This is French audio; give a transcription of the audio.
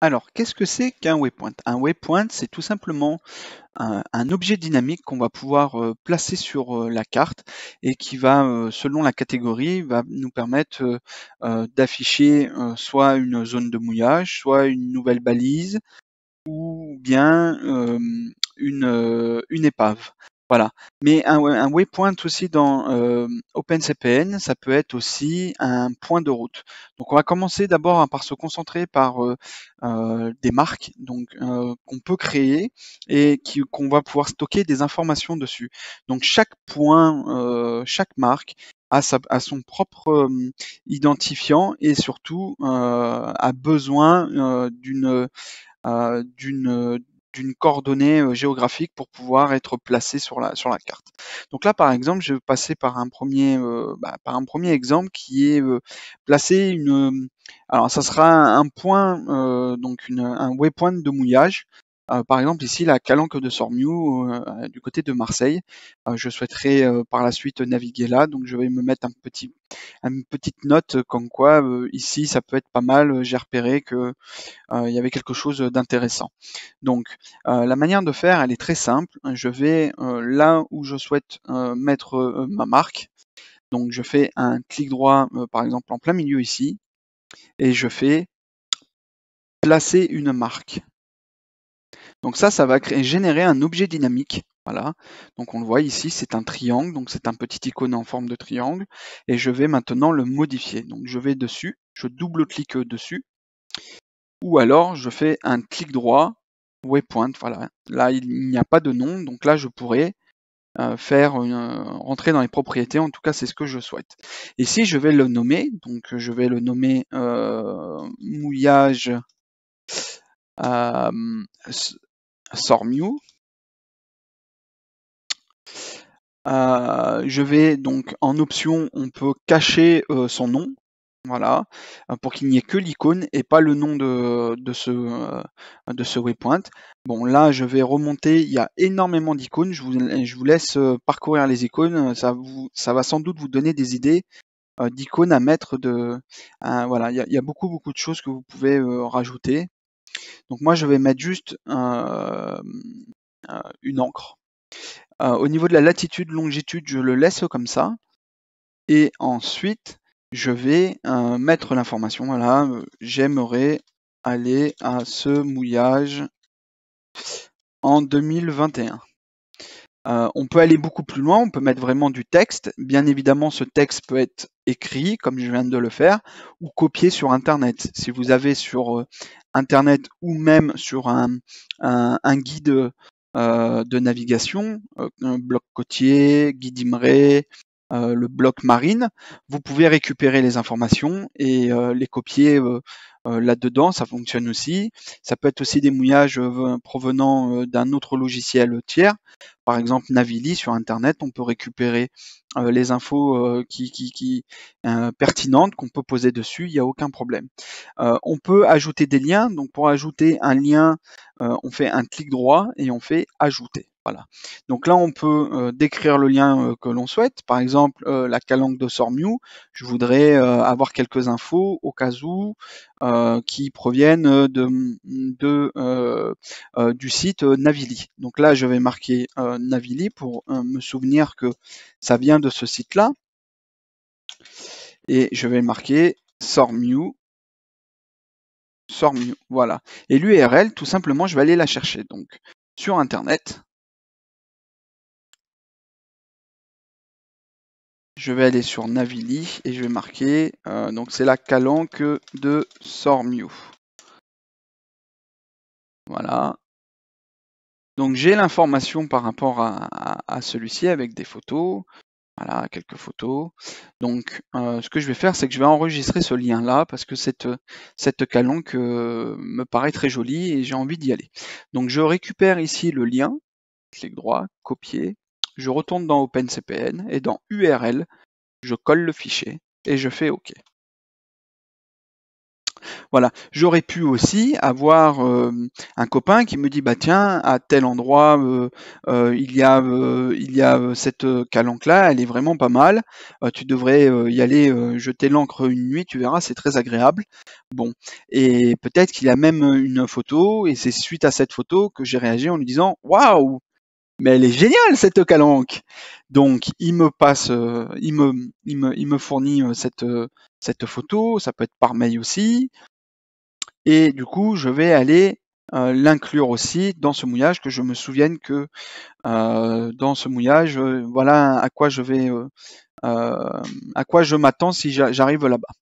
Alors, qu'est-ce que c'est qu'un waypoint? Un waypoint, c'est tout simplement un, objet dynamique qu'on va pouvoir euh, placer sur euh, la carte et qui va, euh, selon la catégorie, va nous permettre d'afficher soit une zone de mouillage, soit une nouvelle balise, ou bien une épave. Voilà. Mais un, waypoint aussi dans euh, OpenCPN, ça peut être aussi un point de route. Donc on va commencer d'abord par se concentrer par euh, euh, des marques donc qu'on peut créer et qu'on va pouvoir stocker des informations dessus. Donc chaque point, chaque marque a, sa, a son propre identifiant et surtout a besoin d'une d'une d'une coordonnée euh, géographique pour pouvoir être placé sur la, sur la carte. Donc là, par exemple, je vais passer par un premier, euh, bah, par un premier exemple qui est euh, placer une... alors ça sera un point, donc une, un waypoint de mouillage euh, par exemple, ici, la calanque de Sormiou, euh, du côté de Marseille. Euh, je souhaiterais par la suite naviguer là, donc je vais me mettre un petit, une petite note comme quoi, ici, ça peut être pas mal. J'ai repéré que il y avait quelque chose d'intéressant. Donc, la manière de faire, elle est très simple. Je vais là où je souhaite mettre ma marque. Donc, je fais un clic droit, par exemple, en plein milieu ici, et je fais placer une marque. Donc ça, ça va créer, générer un objet dynamique. Voilà. Donc on le voit ici, c'est un triangle, donc c'est un petit icône en forme de triangle. Et je vais maintenant le modifier. Donc je vais dessus, je double-clique dessus. Ou alors je fais un clic droit, waypoint, voilà. Là, il n'y a pas de nom, donc là je pourrais euh, faire euh, rentrer dans les propriétés, en tout cas c'est ce que je souhaite. Ici je vais le nommer, donc je vais le nommer euh, mouillage sort euh, je vais donc en option, on peut cacher euh, son nom, voilà, euh, pour qu'il n'y ait que l'icône et pas le nom de, ce, de ce waypoint. Bon, là, je vais remonter, il y a énormément d'icônes, je vous, laisse parcourir les icônes, ça, vous, ça va sans doute vous donner des idées d'icônes à mettre de hein, voilà il y, a beaucoup beaucoup de choses que vous pouvez rajouter donc moi, je vais mettre juste euh, une encre. Euh, au niveau de la latitude, longitude, je le laisse comme ça. Et ensuite, je vais euh, mettre l'information. Voilà, j'aimerais aller à ce mouillage en 2021. Euh, on peut aller beaucoup plus loin, on peut mettre vraiment du texte. Bien évidemment, ce texte peut être écrit, comme je viens de le faire, ou copié sur Internet. Si vous avez sur euh, Internet ou même sur un, guide euh, de navigation, un bloc côtier, guide IMRE, euh, le bloc marine, vous pouvez récupérer les informations et euh, les copier euh, là-dedans, ça fonctionne aussi. Ça peut être aussi des mouillages provenant d'un autre logiciel tiers, par exemple Navili sur Internet, on peut récupérer les infos qui, qui, pertinentes qu'on peut poser dessus, il n'y a aucun problème. on peut ajouter des liens, donc pour ajouter un lien, on fait un clic droit et on fait ajouter. Voilà. Donc là, on peut euh, décrire le lien euh, que l'on souhaite. Par exemple, euh, la calanque de Sormiou, je voudrais avoir quelques infos au cas où qui proviennent de, du site Navili. Donc là, je vais marquer Navili pour me souvenir que ça vient de ce site-là. Et je vais marquer Sormiou Sormiou, voilà. Et l'URL, tout simplement, je vais aller la chercher. Donc, sur Internet, je vais aller sur Navili et je vais marquer, euh, donc c'est la calanque de Sormiou. Voilà. Donc j'ai l'information par rapport à, celui-ci avec des photos. Voilà, quelques photos. Donc, euh, ce que je vais faire, c'est que je vais enregistrer ce lien-là parce que cette, cette calanque euh, me paraît très jolie et j'ai envie d'y aller. Donc, je récupère ici le lien, clic droit, copier, je retourne dans OpenCPN et dans URL, je colle le fichier et je fais OK. Voilà, j'aurais pu aussi avoir euh, un copain qui me dit bah tiens à tel endroit euh, euh, il y a il y a cette calanque là, elle est vraiment pas mal. tu devrais y aller jeter l'encre une nuit, tu verras, c'est très agréable. Bon, et peut-être qu'il a même une photo et c'est suite à cette photo que j'ai réagi en lui disant waouh mais elle est géniale cette calanque. Donc il me passe, euh, il, me, il, me, il, me, fournit euh, cette, euh, cette, photo, ça peut être par mail aussi. Et du coup, je vais aller l'inclure aussi dans ce mouillage, que je me souvienne que dans ce mouillage, voilà à quoi je vais, à quoi je m'attends si j'arrive là-bas.